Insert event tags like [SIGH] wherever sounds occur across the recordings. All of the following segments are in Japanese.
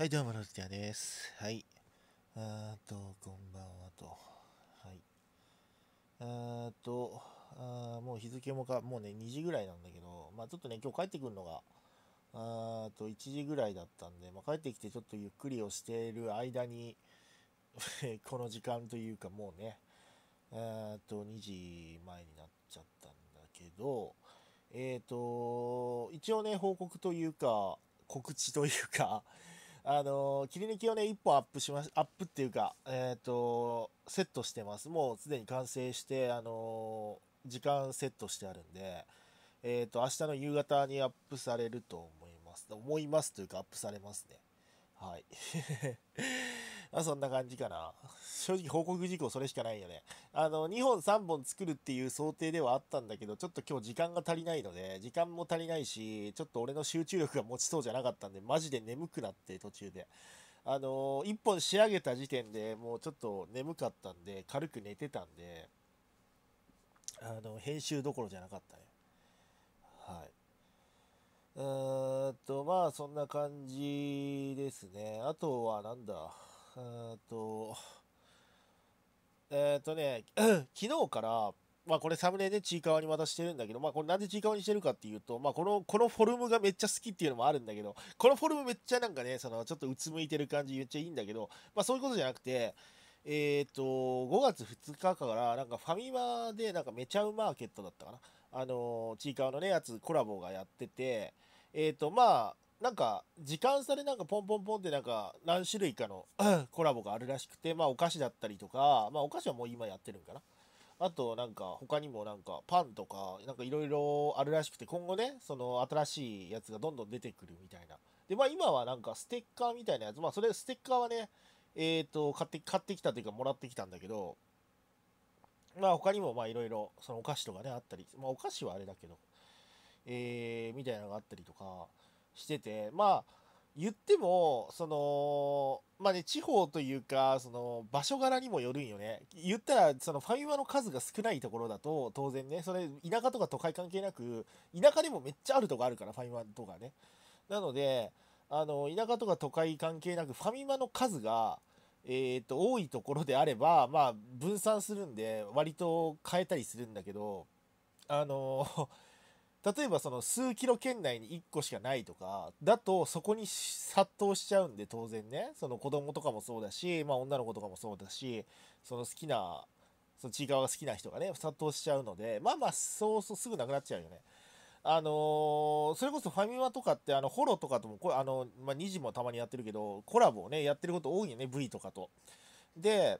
はい、どうも、ロズティアです。はい。あーと、こんばんはと。はい。あーと、あーもう日付もか、もうね、2時ぐらいなんだけど、まあちょっとね、今日帰ってくるのが、あーと、1時ぐらいだったんで、まあ、帰ってきてちょっとゆっくりをしている間に [LAUGHS] この時間というか、もうね、あーと、2時前になっちゃったんだけど、えーと、一応ね、報告というか、告知というかあの切り抜きをね、1本アップしまし、アップっていうか、えっ、ー、と、セットしてます。もうすでに完成して、あの時間セットしてあるんで、えっ、ー、と、明日の夕方にアップされると思います。思いますというか、アップされますね。はい。[LAUGHS] あそんな感じかな。正直報告事項それしかないよね。あの、2本3本作るっていう想定ではあったんだけど、ちょっと今日時間が足りないので、時間も足りないし、ちょっと俺の集中力が持ちそうじゃなかったんで、マジで眠くなって途中で。あの、1本仕上げた時点でもうちょっと眠かったんで、軽く寝てたんで、あの、編集どころじゃなかったね。と、まあ、そんな感じですね。あとは、なんだ、えっと、えっ、とね、[CLEARS THROAT] 昨日から、まあこれサムネでちいかわに渡してるんだけど、まあこれなんでちいかわにしてるかっていうと、まあこの、このフォルムがめっちゃ好きっていうのもあるんだけど、このフォルムめっちゃなんかね、そのちょっとうつむいてる感じ言っちゃいいんだけど、まあそういうことじゃなくて、えっ、ー、と、5月2日からなんかファミマでなんかめちゃうマーケットだったかな。あの、ちいかわのね、やつ、コラボがやってて、えっ、ー、と、まあ、なんか、時間差でなんかポンポンポンってなんか、何種類かの [COUGHS] コラボがあるらしくて、まあ、お菓子だったりとか、まあ、お菓子はもう今やってるんかな。あと、なんか、他にもなんか、パンとか、なんかいろいろあるらしくて、今後ね、その新しいやつがどんどん出てくるみたいな。で、まあ今はなんかステッカーみたいなやつ、まあそれ、ステッカーはね、えっ、ー、と、買って、買ってきたというかもらってきたんだけど、まあ他にもまあいろいろそのお菓子とかねあったり、まあお菓子はあれだけど、えー、みたいなのがあったりとかしてて、まあ言っても、その、まあね、地方というか、その場所柄にもよるんよね。言ったら、そのファミマの数が少ないところだと、当然ね、それ田舎とか都会関係なく、田舎でもめっちゃあるとこあるから、ファミマとかね。なので、あの、田舎とか都会関係なく、ファミマの数が、えっ、ー、と、多いところであれば、まあ、分散するんで、割と変えたりするんだけど、あのー、[LAUGHS] 例えばその数キロ圏内に1個しかないとか、だとそこに殺到しちゃうんで当然ね、その子供とかもそうだし、まあ女の子とかもそうだし、その好きな、そのちいかわが好きな人がね、殺到しちゃうので、まあまあ、そうそうすぐなくなっちゃうよね。あのー、それこそファミマとかって、あの、ホロとかとも、こあの、まあ、2時もたまにやってるけど、コラボをね、やってること多いよね、V とかと。で、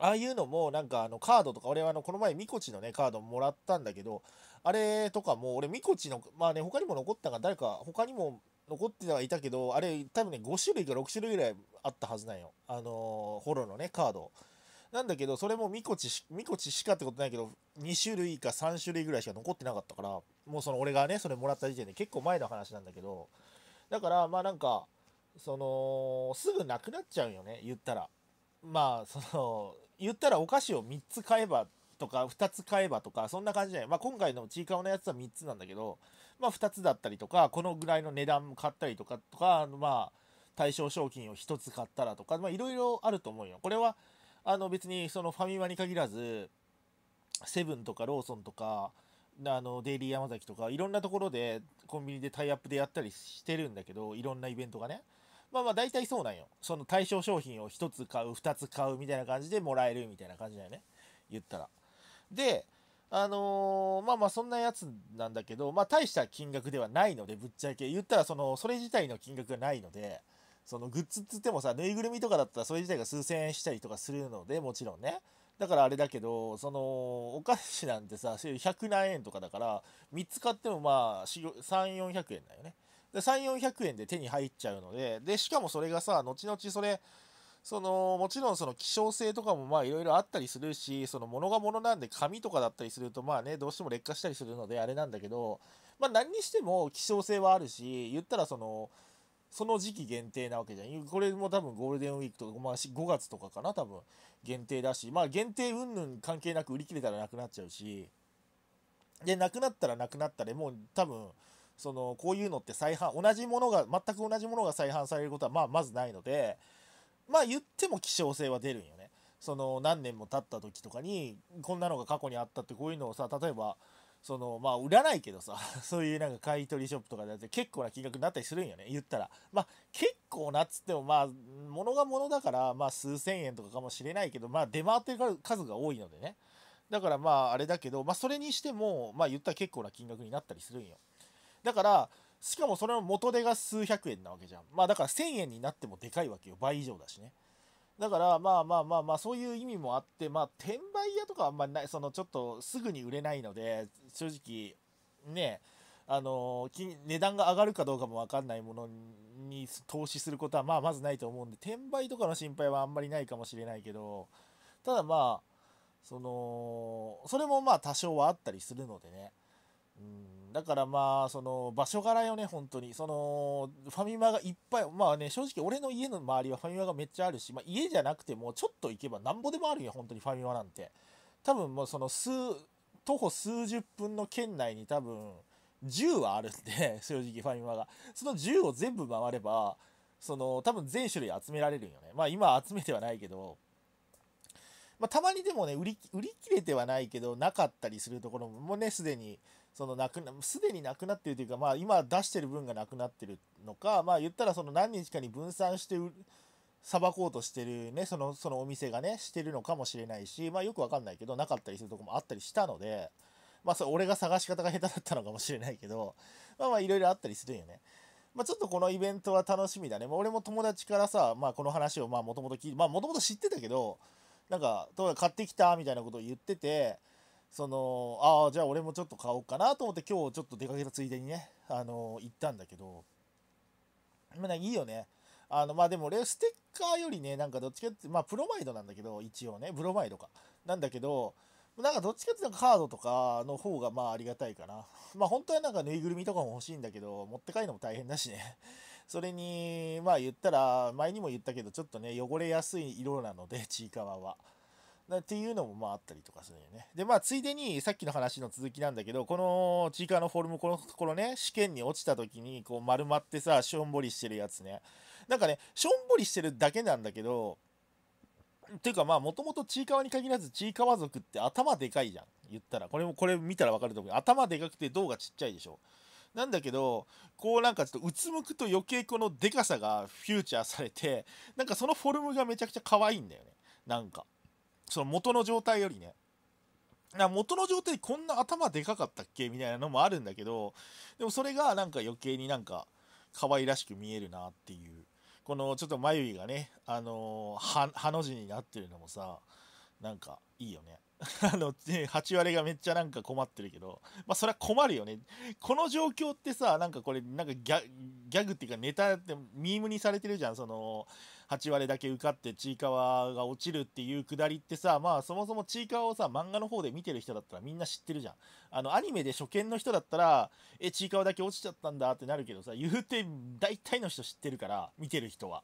ああいうのも、なんかあの、カードとか、俺はあの、この前、ミコチのね、カードもらったんだけど、あれとかも、俺、ミコチの、まあね、他にも残ったが、誰か、他にも残ってはいたけど、あれ、多分ね、5種類か6種類ぐらいあったはずなんよ。あのー、ホロのね、カード。なんだけど、それもみこちし、みこちしかってことないけど、2種類か3種類ぐらいしか残ってなかったから、もうその俺がね、それもらった時点で結構前の話なんだけど、だから、まあなんか、その、すぐなくなっちゃうよね、言ったら。まあ、その、言ったらお菓子を3つ買えばとか、2つ買えばとか、そんな感じじゃない。まあ今回のちいかわのやつは3つなんだけど、まあ2つだったりとか、このぐらいの値段買ったりとか、とか、まあ、対象商品を1つ買ったらとか、まあいろいろあると思うよ。これは、あの別にそのファミマに限らずセブンとかローソンとかあのデイリー山崎とかいろんなところでコンビニでタイアップでやったりしてるんだけどいろんなイベントがねまあまあ大体そうなんよその対象商品を1つ買う2つ買うみたいな感じでもらえるみたいな感じだよね言ったらであのー、まあまあそんなやつなんだけどまあ大した金額ではないのでぶっちゃけ言ったらそのそれ自体の金額がないのでそのグッズっつってもさぬいぐるみとかだったらそれ自体が数千円したりとかするのでもちろんねだからあれだけどそのお菓子なんてさ100何円とかだから3つ買ってもまあ3400円だよねで3400円で手に入っちゃうのででしかもそれがさ後々それそのもちろんその希少性とかもまあいろいろあったりするしその物が物なんで紙とかだったりするとまあねどうしても劣化したりするのであれなんだけどまあ何にしても希少性はあるし言ったらそのその時期限定なわけじゃん。これも多分ゴールデンウィークとか、まあ、5月とかかな、多分限定だし、まあ限定云々関係なく売り切れたらなくなっちゃうし、で、なくなったらなくなったで、もう多分、その、こういうのって再販、同じものが、全く同じものが再販されることは、まあ、まずないので、まあ言っても希少性は出るんよね。その何年も経った時とかにこんなのが過去にあったってこういうのをさ例えばそのまあ売らないけどさ [LAUGHS] そういうなんか買い取りショップとかでって結構な金額になったりするんよね言ったらまあ結構なっつってもまあ物が物だからまあ数千円とかかもしれないけどまあ出回ってる数が多いのでねだからまああれだけどまあそれにしてもまあ言ったら結構な金額になったりするんよだからしかもそれの元手が数百円なわけじゃんまあだから1000円になってもでかいわけよ倍以上だしねだから、まあまあまあまあ、そういう意味もあって、まあ、転売屋とかあんまりない、その、ちょっとすぐに売れないので、正直、ね、あの、値段が上がるかどうかもわかんないものに投資することは、まあ、まずないと思うんで、転売とかの心配はあんまりないかもしれないけど、ただまあ、その、それもまあ、多少はあったりするのでね、うん、だからまあ、その場所柄よね、本当に。そのファミマがいっぱい、まあね、正直俺の家の周りはファミマがめっちゃあるし、まあ、家じゃなくてもちょっと行けばなんぼでもあるよ、本当にファミマなんて。多分もうその数、徒歩数十分の圏内に多分10はあるんで、[LAUGHS] 正直ファミマが。その10を全部回れば、その多分全種類集められるんよね。まあ今集めてはないけど、まあ、たまにでもね売り、売り切れてはないけど、なかったりするところもね、すでに、そのなくな、すでになくなってるというか、まあ、今出してる分がなくなってるのか、まあ、言ったらその何日かに分散して、さばこうとしてるね、その、そのお店がね、してるのかもしれないし、まあ、よくわかんないけど、なかったりするとこもあったりしたので、まあ、それ俺が探し方が下手だったのかもしれないけど、まあまあ、いろいろあったりするよね。まあ、ちょっとこのイベントは楽しみだね。まあ、俺も友達からさ、まあ、この話をまあ、もともと聞いて、まあ、もともと知ってたけど、なんか、買ってきたみたいなことを言ってて、その、ああ、じゃあ俺もちょっと買おうかなと思って今日ちょっと出かけたついでにね、あのー、行ったんだけど、まあ、いいよね。あの、まあでも俺ステッカーよりね、なんかどっちかって、まあプロマイドなんだけど、一応ね、ブロマイドか。なんだけど、なんかどっちかっていうとカードとかの方がまあありがたいかな。まあ本当はなんかぬいぐるみとかも欲しいんだけど、持って帰るのも大変だしね。それに、まあ言ったら、前にも言ったけど、ちょっとね、汚れやすい色なので、[LAUGHS] ちいかわは。っていうのもまああったりとかするよね。で、まあついでにさっきの話の続きなんだけど、このちいかわのフォルム、このところね、試験に落ちた時にこう丸まってさ、しょんぼりしてるやつね。なんかね、しょんぼりしてるだけなんだけど、ていうかまあもともとちいかわに限らずちいかわ族って頭でかいじゃん。言ったら。これも、これ見たらわかると思う頭でかくて銅がちっちゃいでしょ。なんだけどこうなんかちょっとうつむくと余計このでかさがフューチャーされてなんかそのフォルムがめちゃくちゃ可愛いんだよねなんかその元の状態よりねな元の状態こんな頭でかかったっけみたいなのもあるんだけどでもそれがなんか余計になんか可愛らしく見えるなっていうこのちょっと眉毛がねあのー、はの字になってるのもさなんかいいよね [LAUGHS] あの、ね、8割がめっちゃなんか困ってるけど、まあそれは困るよね。この状況ってさ、なんかこれ、なんかギャギャグっていうかネタってミームにされてるじゃん。その、8割だけ受かってちいかわが落ちるっていうくだりってさ、まあそもそもちいかわをさ、漫画の方で見てる人だったらみんな知ってるじゃん。あの、アニメで初見の人だったら、え、ちいかわだけ落ちちゃったんだってなるけどさ、言うて大体の人知ってるから、見てる人は。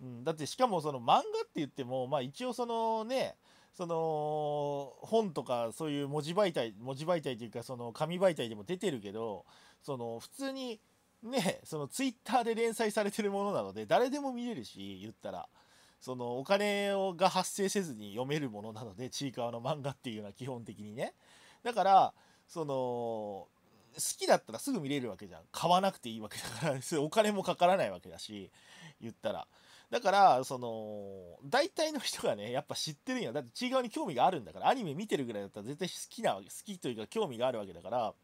うん、だってしかもその漫画って言っても、まあ一応そのね、その本とかそういう文字媒体文字媒体というかその紙媒体でも出てるけどその普通にねそのツイッターで連載されてるものなので誰でも見れるし言ったらそのお金をが発生せずに読めるものなのでちいかわの漫画っていうのは基本的にねだからその好きだったらすぐ見れるわけじゃん買わなくていいわけだから [LAUGHS] お金もかからないわけだし言ったらだから、その、大体の人がね、やっぱ知ってるんや。だって、ちいに興味があるんだから、アニメ見てるぐらいだったら絶対好きな、好きというか興味があるわけだから、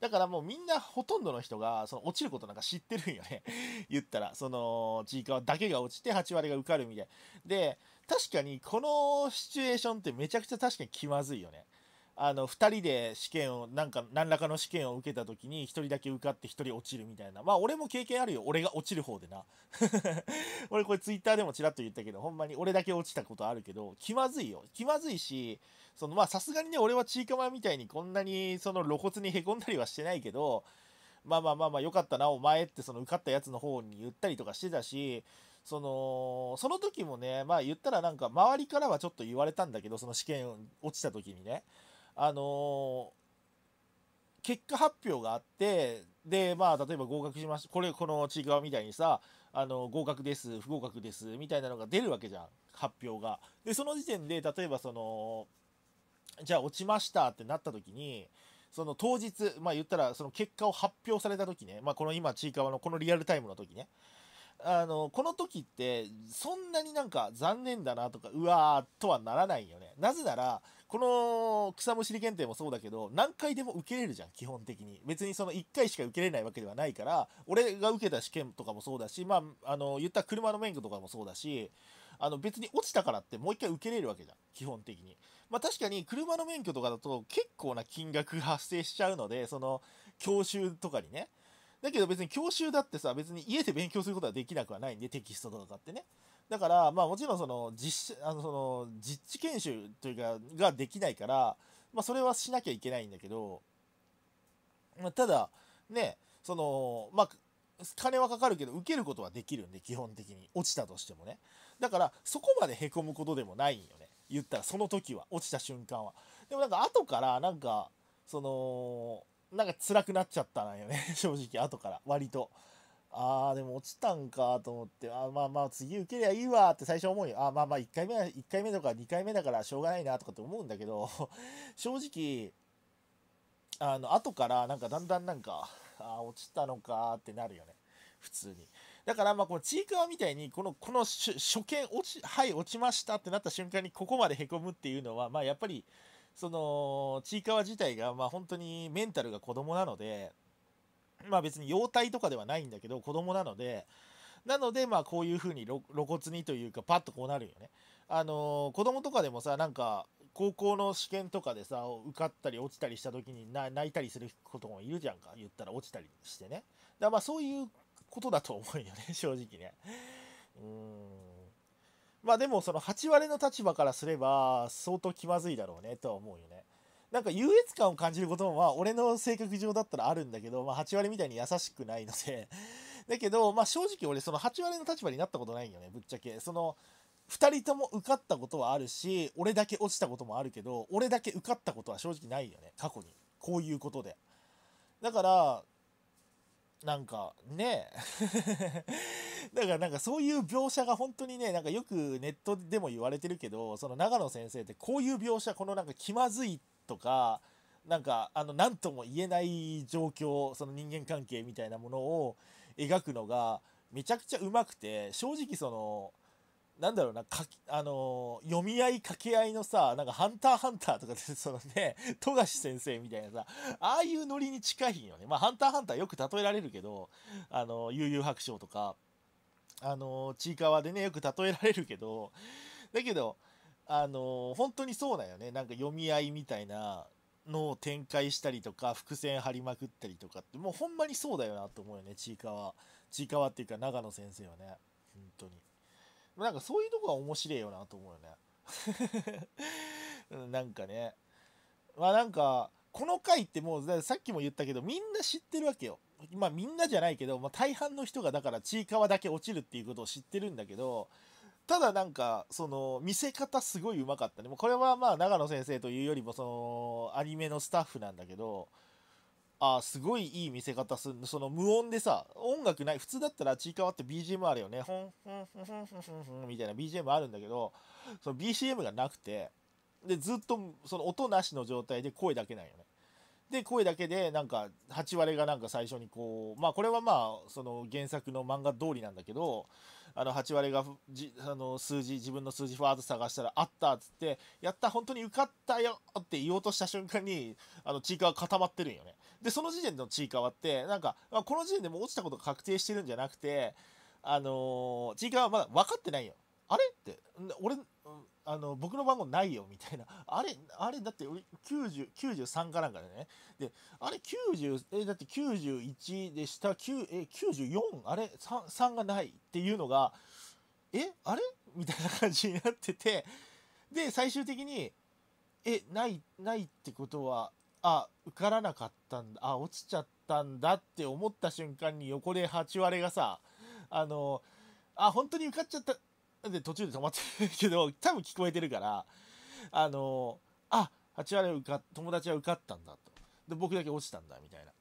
だからもうみんなほとんどの人が、その落ちることなんか知ってるんよね [LAUGHS] 言ったら、その、ちいかわだけが落ちて8割が受かるみたい。で、確かにこのシチュエーションってめちゃくちゃ確かに気まずいよね。あの2人で試験をなんか何らかの試験を受けた時に1人だけ受かって1人落ちるみたいなまあ俺も経験あるよ俺が落ちる方でな [LAUGHS] 俺これツイッターでもちらっと言ったけどほんまに俺だけ落ちたことあるけど気まずいよ気まずいしそのまあさすがにね俺はちいかまみたいにこんなにその露骨にへこんだりはしてないけどまあまあまあまあよかったなお前ってその受かったやつの方に言ったりとかしてたしそのその時もねまあ言ったらなんか周りからはちょっと言われたんだけどその試験落ちた時にねあのー、結果発表があって、で、まあ、例えば合格しました。これ、このちいかわみたいにさ、あの、合格です、不合格です、みたいなのが出るわけじゃん、発表が。で、その時点で、例えばその、じゃあ落ちましたってなった時に、その当日、まあ言ったら、その結果を発表された時ね、まあこの今、ちいかわのこのリアルタイムの時ね、あの、この時って、そんなになんか残念だなとか、うわーとはならないよね。なぜなら、この草むしり検定もそうだけど、何回でも受けれるじゃん、基本的に。別にその1回しか受けれないわけではないから、俺が受けた試験とかもそうだし、まあ、あの、言った車の免許とかもそうだし、あの、別に落ちたからってもう1回受けれるわけじゃん、基本的に。まあ、確かに車の免許とかだと結構な金額が発生しちゃうので、その、教習とかにね。だけど別に教習だってさ、別に家で勉強することはできなくはないんで、テキストとかってね。だから、まあもちろんその実、あのその実地研修というか、ができないから、まあそれはしなきゃいけないんだけど、まあ、ただ、ね、その、まあ、金はかかるけど、受けることはできるんで、基本的に。落ちたとしてもね。だから、そこまで凹むことでもないんよね。言ったら、その時は、落ちた瞬間は。でもなんか、後から、なんか、その、なんか辛くなっちゃったんよね、[LAUGHS] 正直、後から、割と。あー、でも落ちたんかと思って、あまあまあ、次受けりゃいいわって最初思うよ。あまあまあ、1回目、1回目とか2回目だからしょうがないなとかって思うんだけど、[LAUGHS] 正直、あの、後からなんかだんだんなんか、あ落ちたのかってなるよね、普通に。だからまあこのちいかわみたいにこのこの初見落ちはい落ちましたってなった瞬間にここまでへこむっていうのはまあやっぱりそのちいかわ自体がまあ本当にメンタルが子供なのでまあ別に容体とかではないんだけど子供なのでなのでまあこういうふうに露骨にというかパッとこうなるよね。あのー、子供とかでもさなんか高校の試験とかでさ受かったり落ちたりした時に泣いたりすることもいるじゃんか言ったら落ちたりしてねだまあそういうことだと思うよね正直ねうんまあでもその8割の立場からすれば相当気まずいだろうねとは思うよね。なんか優越感を感じることもまあ俺の性格上だったらあるんだけど、まあ8割みたいに優しくないので [LAUGHS] だけど、まあ正直俺その8割の立場になったことないよね、ぶっちゃけ。その、2人とも受かったことはあるし、俺だけ落ちたこともあるけど、俺だけ受かったことは正直ないよね、過去に。こういうことで。だから、なんかね [LAUGHS] だからなんかそういう描写が本当にね、なんかよくネットでも言われてるけど、その長野先生ってこういう描写、このなんか気まずいとか、なんかあの何とも言えない状況、その人間関係みたいなものを描くのがめちゃくちゃうまくて、正直その、なんだろうな、かあのー、読み合い掛け合いのさ、なんかハンターハンターとかで、そのね、[LAUGHS] 富樫先生みたいなさ、ああいうノリに近いよね。まあ、ハンターハンターよく例えられるけど、あのー、悠々白書とか、あのー、ちいかわでね、よく例えられるけど、だけど、あの本当にそうだよね。なんか読み合いみたいなのを展開したりとか、伏線張りまくったりとかって、もうほんまにそうだよなと思うよね、ちいかわ。ちいかわっていうか、長野先生はね、本当に。なんかそういうとこが面白いよなと思うよね。[LAUGHS] なんかね。まあなんか、この回ってもう、さっきも言ったけど、みんな知ってるわけよ。まあみんなじゃないけど、まあ、大半の人がだからちいかわだけ落ちるっていうことを知ってるんだけど、ただなんか、その、見せ方すごいうまかったね。もうこれはまあ長野先生というよりも、その、アニメのスタッフなんだけど、あすごいいい見せ方するその無音でさ音楽ない普通だったらちいかわって BGM あるよねほんほんほんほんんんみたいな BGM あるんだけどその BCM がなくてでずっとその音なしの状態で声だけなんよねで声だけでなんか8割がなんか最初にこうまあこれはまあその原作の漫画通りなんだけどあの8割がじあの数字自分の数字ファーッと探したら「あった」っつって「やった本当に受かったよ」って言おうとした瞬間にあのちいかわ固まってるんよねで、その時点でのちいかわって、なんか、まあ、この時点でも落ちたことが確定してるんじゃなくて、あのー、ちいかわはまだ分かってないよ。あれって、俺、あの、僕の番号ないよ、みたいな。あれ、あれ、だって俺、90、93かなんかでね。で、あれ、90、え、だって91でした、9、え、94? あれ 3, ?3 がないっていうのが、え、あれみたいな感じになってて、で、最終的に、え、ない、ないってことは、あ、受からなかったんだ、あ、落ちちゃったんだって思った瞬間に横で8割がさ、あの、あ、本当に受かっちゃった、で途中で止まってるけど、多分聞こえてるから、あの、あ、8割受か、友達は受かったんだと。で、僕だけ落ちたんだ、みたいな。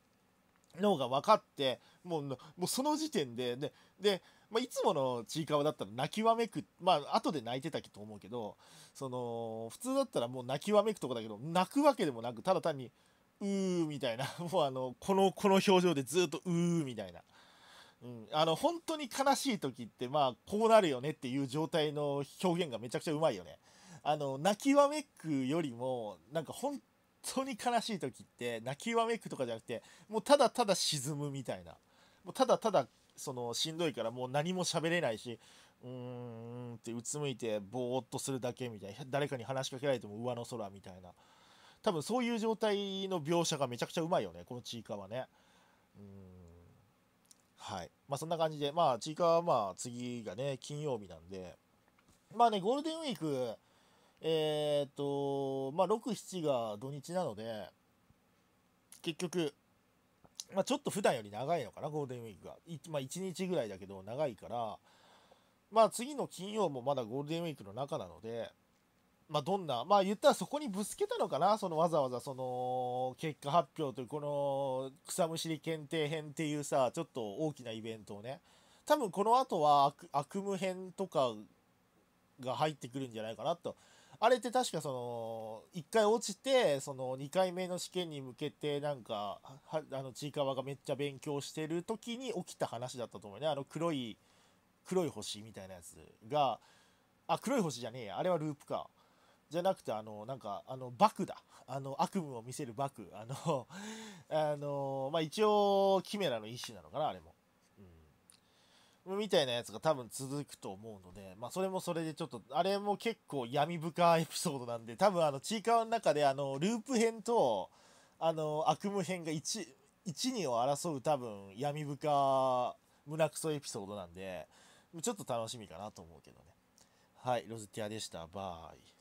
のが分かって、もう、もうその時点で、ね、で、まあ、いつものちいかわだったら泣きわめく、まあ、後で泣いてたと思うけど、その、普通だったらもう泣きわめくとこだけど、泣くわけでもなく、ただ単に、うーみたいな、[LAUGHS] もうあの、この、この表情でずっとうーみたいな。うん、あの、本当に悲しい時って、まあ、こうなるよねっていう状態の表現がめちゃくちゃうまいよね。あの、泣きわめくよりも、なんか本当に悲しい時って泣きわめくとかじゃなくてもうただただ沈むみたいなもうただただそのしんどいからもう何も喋れないしうーんってうつむいてぼーっとするだけみたいな誰かに話しかけられても上の空みたいな多分そういう状態の描写がめちゃくちゃうまいよねこのちいかわねうんはいまあそんな感じでまあちいかわはまあ次がね金曜日なんでまあねゴールデンウィークえー、っと、まあ、6、7が土日なので、結局、まあ、ちょっと普段より長いのかな、ゴールデンウィークが。まあ、1日ぐらいだけど長いから、まあ、次の金曜もまだゴールデンウィークの中なので、まあ、どんな、まあ、言ったらそこにぶつけたのかな、そのわざわざその結果発表という、この草むしり検定編っていうさ、ちょっと大きなイベントをね、多分この後は悪夢編とかが入ってくるんじゃないかなと。あれって確かその、1回落ちて、その2回目の試験に向けて、なんか、はあの、ちいかわがめっちゃ勉強してる時に起きた話だったと思うね。あの黒い、黒い星みたいなやつが、あ、黒い星じゃねえや。あれはループか。じゃなくて、あの、なんか、あの、バクだ。あの、悪夢を見せるバク。あの、あの、まあ、一応、キメラの一種なのかな、あれも。みたいなやつが多分続くと思うので、まあそれもそれでちょっと、あれも結構闇深いエピソードなんで、多分あの、ちいかわの中であの、ループ編と、あの、悪夢編が1、1、2を争う多分闇深胸クソエピソードなんで、ちょっと楽しみかなと思うけどね。はい、ロズティアでした。バイ。